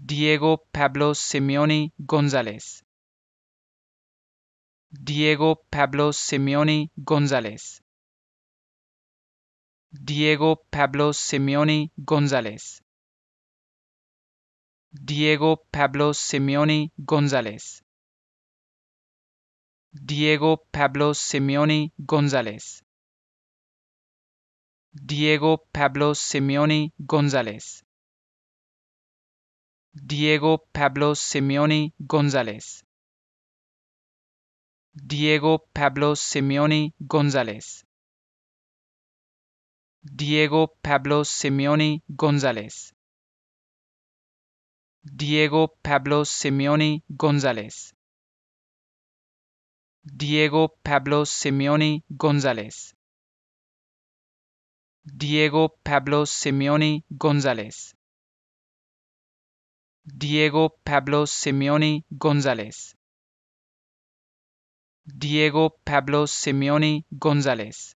Diego Pablo Simeone González. Diego Pablo Simeone González. Diego Pablo Simeone González. Diego Pablo Simeone González. Diego Pablo Simeone González. Diego Pablo Simeone González. Diego Pablo Simeone González. Diego Pablo Simeone González. Diego Pablo Simeone González. Diego Pablo Simeone González. Diego Pablo Simeone González. Diego Pablo Simeone González. Diego Pablo Simeone González. Diego Pablo Simeone González.